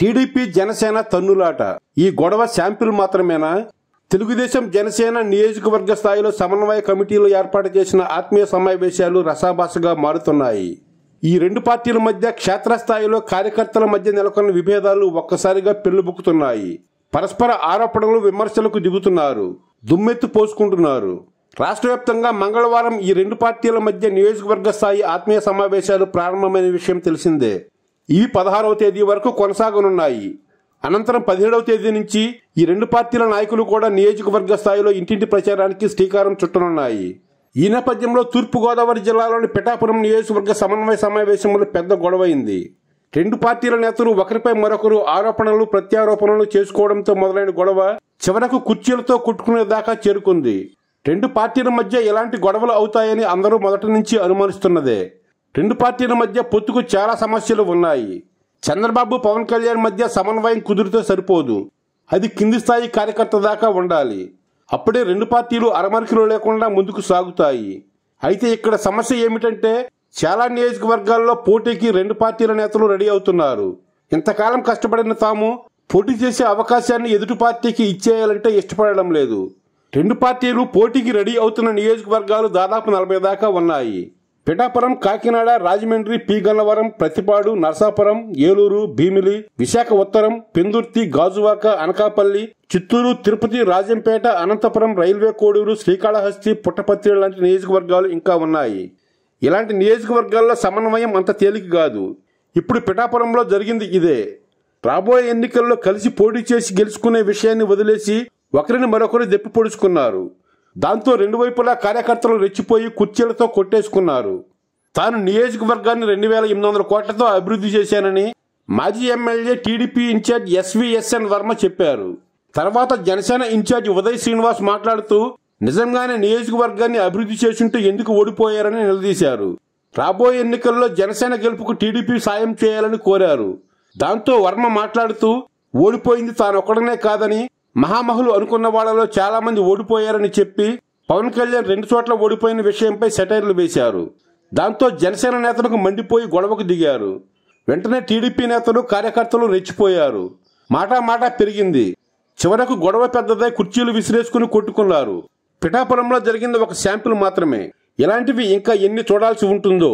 TDP Janasena తన్నులాట ఈ గొడవ sample మాత్రమేనా తెలుగుదేశం జనసేన నియోజకవర్గ స్థాయిలో సమన్వయ కమిటీలు ఏర్పాటు చేసిన ఆత్మీయ సమావేశాలు రసాభాసగా మారుతున్నాయి ఈ రెండు పార్టీల మధ్య క్షేత్రస్థాయిలో కార్యకర్తల మధ్య నెలకొన్న విభేదాలు ఒక్కసారిగా పెళ్లిబుక్కుతున్నాయి పరస్పర ఆరోపణలు విమర్శలకు దిగుతున్నారు దుమ్మెత్తు పోసుకుంటున్నారు రాష్ట్ర వ్యాప్తంగా మంగళవారం ఈ రెండు పార్టీల మధ్య నియోజకవర్గ స్థాయి ఆత్మీయ సమావేశాలు ప్రారంభమైన విషయం తెలిసిందే ఇవి పదహారవ తేదీ వరకు కొనసాగనున్నాయి అనంతరం పదిహేడవ తేదీ నుంచి ఈ రెండు పార్టీల నాయకులు కూడా నియోజకవర్గ స్థాయిలో ఇంటింటి ప్రచారానికి శ్రీకారం చుట్టనున్నాయి ఈ నేపథ్యంలో తూర్పుగోదావరి జిల్లాలోని పిఠాపురం నియోజకవర్గ సమన్వయ సమావేశంలో పెద్ద గొడవైంది రెండు పార్టీల నేతలు ఒకరిపై మరొకరు ఆరోపణలు ప్రత్యారోపణలు చేసుకోవడంతో మొదలైన గొడవ చివరకు కుర్చీలతో కొట్టుకునేదాకా చేరుకుంది రెండు పార్టీల మధ్య ఎలాంటి గొడవలు అవుతాయని అందరూ మొదటి నుంచి అనుమానిస్తున్నదే రెండు పార్టీల మధ్య పొత్తుకు చాలా సమస్యలు ఉన్నాయి చంద్రబాబు పవన్ కళ్యాణ్ మధ్య సమన్వయం కుదిరితే సరిపోదు అది కింది స్థాయి కార్యకర్త దాకా ఉండాలి అప్పుడే రెండు పార్టీలు అరమరికలు లేకుండా ముందుకు సాగుతాయి అయితే ఇక్కడ సమస్య ఏమిటంటే చాలా నియోజకవర్గాల్లో పోటీకి రెండు పార్టీల నేతలు రెడీ అవుతున్నారు ఇంతకాలం కష్టపడిన తాము పోటీ చేసే అవకాశాన్ని ఎదుటి పార్టీకి ఇచ్చేయాలంటే ఇష్టపడడం లేదు రెండు పార్టీలు పోటీకి రెడీ అవుతున్న నియోజకవర్గాలు దాదాపు నలభై దాకా ఉన్నాయి పిఠాపురం కాకినాడ రాజమండ్రి పీగన్నవరం ప్రతిపాడు నర్సాపురం ఏలూరు భీమిలి విశాఖ ఉత్తరం పెందుర్తి గాజువాక అనకాపల్లి చిత్తూరు తిరుపతి రాజంపేట అనంతపురం రైల్వే కోడూరు శ్రీకాళహస్తి పుట్టపత్తి లాంటి నియోజకవర్గాలు ఇంకా ఉన్నాయి ఇలాంటి నియోజకవర్గాల్లో సమన్వయం అంత తేలిక కాదు ఇప్పుడు పిఠాపురంలో జరిగింది ఇదే రాబోయే ఎన్నికల్లో కలిసి పోటీ చేసి గెలుచుకునే విషయాన్ని వదిలేసి ఒకరిని మరొకరు దెప్పి పొడుచుకున్నారు దాంతో రెండు వైపులా కార్యకర్తలు రెచ్చిపోయి కుర్చీలతో కొట్టేసుకున్నారు తాను నియోజకవర్గాన్ని రెండు వేల ఎనిమిది వందల కోట్లతో అభివృద్ధి చేశానని మాజీ MLA TDP incharge SVSN Varma చెప్పారు తర్వాత జనసేన ఇన్ఛార్జ్ ఉదయ్ శ్రీనివాస్ మాట్లాడుతూ నిజంగానే నియోజకవర్గాన్ని అభివృద్ధి చేసుంటూ ఎందుకు ఓడిపోయారని నిలదీశారు రాబోయే ఎన్నికల్లో జనసేన గెలుపుకు టీడీపీ సాయం చేయాలని కోరారు దాంతో వర్మ మాట్లాడుతూ ఓడిపోయింది తానొక్కడనే కాదని మహామహులు అనుకున్న వాళ్లలో చాలా మంది ఓడిపోయారని చెప్పి పవన్ కళ్యాణ్ రెండు చోట్ల ఓడిపోయిన విషయంపై సెటైర్లు వేశారు దాంతో జనసేన నేతలకు మండిపోయి గొడవకు దిగారు వెంటనే టీడీపీ నేతలు కార్యకర్తలు రెచ్చిపోయారు మాటా మాటా పెరిగింది చివరకు గొడవ పెద్దదై కుర్చీలు విసిరేసుకుని కొట్టుకున్నారు పిఠాపురంలో జరిగింది ఒక శాంపిల్ మాత్రమే ఇలాంటివి ఇంకా ఎన్ని చూడాల్సి ఉంటుందో